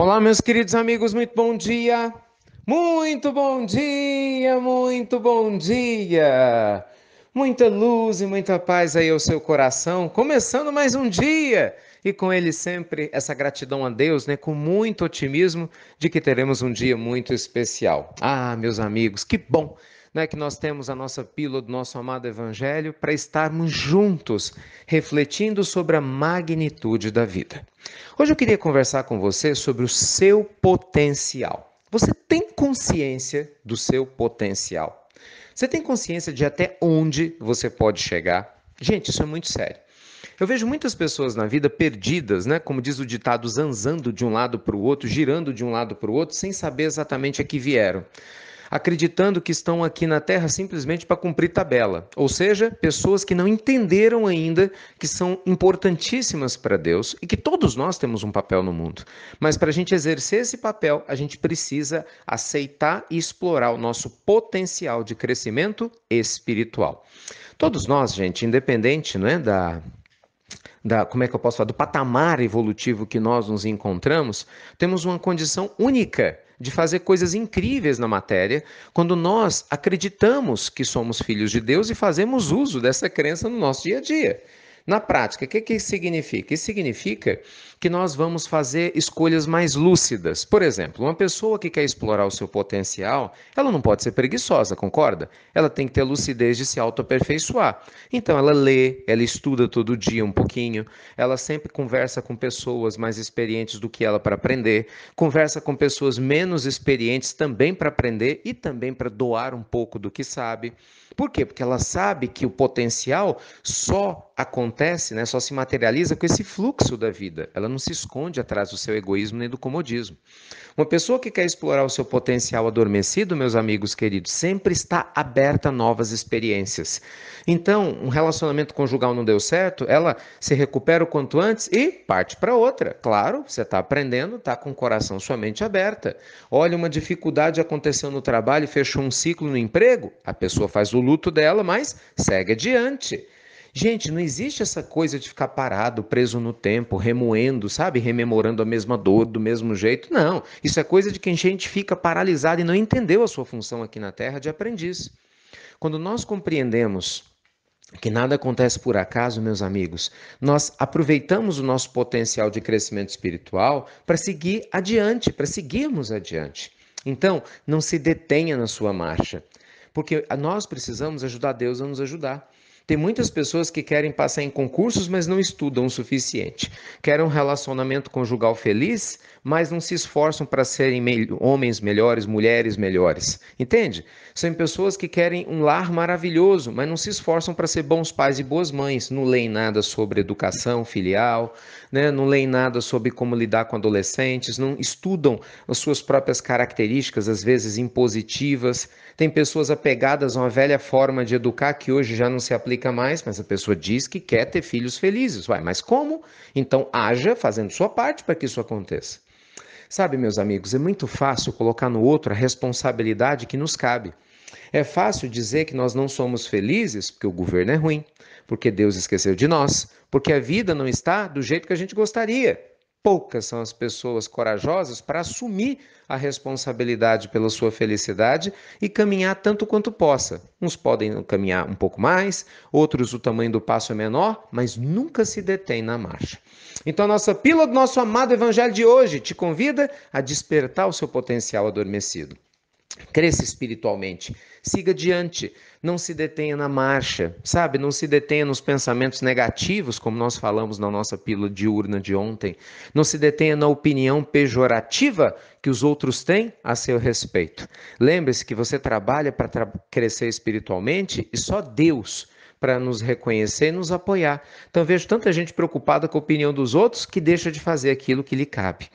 Olá, meus queridos amigos, muito bom dia! Muito bom dia, muito bom dia! Muita luz e muita paz aí ao seu coração, começando mais um dia e com ele sempre essa gratidão a Deus, né, com muito otimismo de que teremos um dia muito especial. Ah, meus amigos, que bom né, que nós temos a nossa pílula do nosso amado Evangelho para estarmos juntos refletindo sobre a magnitude da vida. Hoje eu queria conversar com você sobre o seu potencial. Você tem consciência do seu potencial? Você tem consciência de até onde você pode chegar? Gente, isso é muito sério. Eu vejo muitas pessoas na vida perdidas, né? Como diz o ditado, zanzando de um lado para o outro, girando de um lado para o outro, sem saber exatamente a que vieram acreditando que estão aqui na Terra simplesmente para cumprir tabela, ou seja, pessoas que não entenderam ainda que são importantíssimas para Deus e que todos nós temos um papel no mundo. Mas para a gente exercer esse papel, a gente precisa aceitar e explorar o nosso potencial de crescimento espiritual. Todos nós, gente, independente né, da, da, como é que eu posso falar, do patamar evolutivo que nós nos encontramos, temos uma condição única de fazer coisas incríveis na matéria, quando nós acreditamos que somos filhos de Deus e fazemos uso dessa crença no nosso dia a dia. Na prática, o que, que isso significa? Isso significa que nós vamos fazer escolhas mais lúcidas. Por exemplo, uma pessoa que quer explorar o seu potencial, ela não pode ser preguiçosa, concorda? Ela tem que ter lucidez de se autoaperfeiçoar. Então, ela lê, ela estuda todo dia um pouquinho, ela sempre conversa com pessoas mais experientes do que ela para aprender, conversa com pessoas menos experientes também para aprender e também para doar um pouco do que sabe. Por quê? Porque ela sabe que o potencial só acontece, né, só se materializa com esse fluxo da vida. Ela não se esconde atrás do seu egoísmo nem do comodismo. Uma pessoa que quer explorar o seu potencial adormecido, meus amigos queridos, sempre está aberta a novas experiências. Então, um relacionamento conjugal não deu certo, ela se recupera o quanto antes e parte para outra. Claro, você está aprendendo, está com o coração sua mente aberta. Olha, uma dificuldade aconteceu no trabalho, e fechou um ciclo no emprego, a pessoa faz o luto dela, mas segue adiante. Gente, não existe essa coisa de ficar parado, preso no tempo, remoendo, sabe? Rememorando a mesma dor do mesmo jeito. Não. Isso é coisa de quem a gente fica paralisado e não entendeu a sua função aqui na Terra de aprendiz. Quando nós compreendemos que nada acontece por acaso, meus amigos, nós aproveitamos o nosso potencial de crescimento espiritual para seguir adiante, para seguirmos adiante. Então, não se detenha na sua marcha, porque nós precisamos ajudar Deus a nos ajudar. Tem muitas pessoas que querem passar em concursos, mas não estudam o suficiente. Querem um relacionamento conjugal feliz, mas não se esforçam para serem me homens melhores, mulheres melhores. Entende? São pessoas que querem um lar maravilhoso, mas não se esforçam para ser bons pais e boas mães. Não leem nada sobre educação filial, né? não leem nada sobre como lidar com adolescentes, não estudam as suas próprias características, às vezes impositivas. Tem pessoas apegadas a uma velha forma de educar que hoje já não se aplica mais, mas a pessoa diz que quer ter filhos felizes. Vai, mas como? Então haja fazendo sua parte para que isso aconteça. Sabe, meus amigos, é muito fácil colocar no outro a responsabilidade que nos cabe. É fácil dizer que nós não somos felizes porque o governo é ruim, porque Deus esqueceu de nós, porque a vida não está do jeito que a gente gostaria. Poucas são as pessoas corajosas para assumir a responsabilidade pela sua felicidade e caminhar tanto quanto possa. Uns podem caminhar um pouco mais, outros o tamanho do passo é menor, mas nunca se detém na marcha. Então, a nossa pílula do nosso amado Evangelho de hoje te convida a despertar o seu potencial adormecido. Cresça espiritualmente, siga adiante, não se detenha na marcha, sabe? Não se detenha nos pensamentos negativos, como nós falamos na nossa pílula diurna de ontem. Não se detenha na opinião pejorativa que os outros têm a seu respeito. Lembre-se que você trabalha para tra crescer espiritualmente e só Deus para nos reconhecer e nos apoiar. Então vejo tanta gente preocupada com a opinião dos outros que deixa de fazer aquilo que lhe cabe.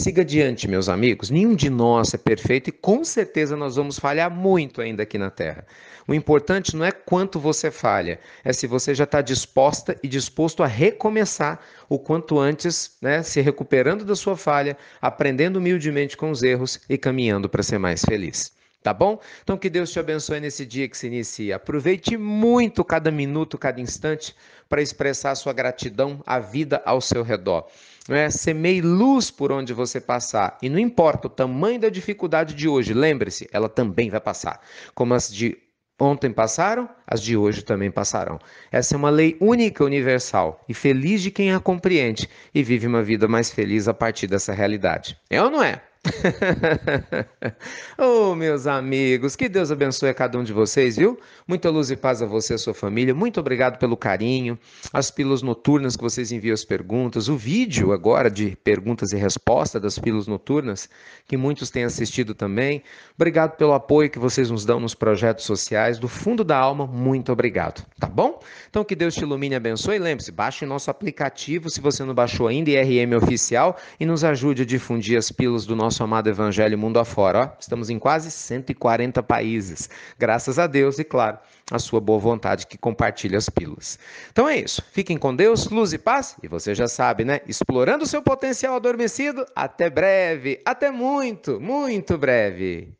Siga adiante, meus amigos. Nenhum de nós é perfeito e com certeza nós vamos falhar muito ainda aqui na Terra. O importante não é quanto você falha, é se você já está disposta e disposto a recomeçar o quanto antes, né, se recuperando da sua falha, aprendendo humildemente com os erros e caminhando para ser mais feliz. Tá bom? Então que Deus te abençoe nesse dia que se inicia. Aproveite muito cada minuto, cada instante para expressar sua gratidão à vida ao seu redor é? semeie luz por onde você passar. E não importa o tamanho da dificuldade de hoje, lembre-se, ela também vai passar. Como as de ontem passaram, as de hoje também passarão. Essa é uma lei única, universal, e feliz de quem a compreende e vive uma vida mais feliz a partir dessa realidade. É ou não é? oh, meus amigos, que Deus abençoe a cada um de vocês, viu? Muita luz e paz a você e a sua família. Muito obrigado pelo carinho, as pílulas noturnas que vocês enviam as perguntas, o vídeo agora de perguntas e respostas das pílulas noturnas, que muitos têm assistido também. Obrigado pelo apoio que vocês nos dão nos projetos sociais, do fundo da alma, muito obrigado, tá bom? Então que Deus te ilumine e abençoe. Lembre-se, baixe nosso aplicativo se você não baixou ainda, IRM Oficial, e nos ajude a difundir as pílulas do nosso nosso amado Evangelho mundo afora. Ó, estamos em quase 140 países, graças a Deus e, claro, a sua boa vontade que compartilha as pílulas. Então é isso. Fiquem com Deus, luz e paz. E você já sabe, né? Explorando o seu potencial adormecido. Até breve. Até muito, muito breve.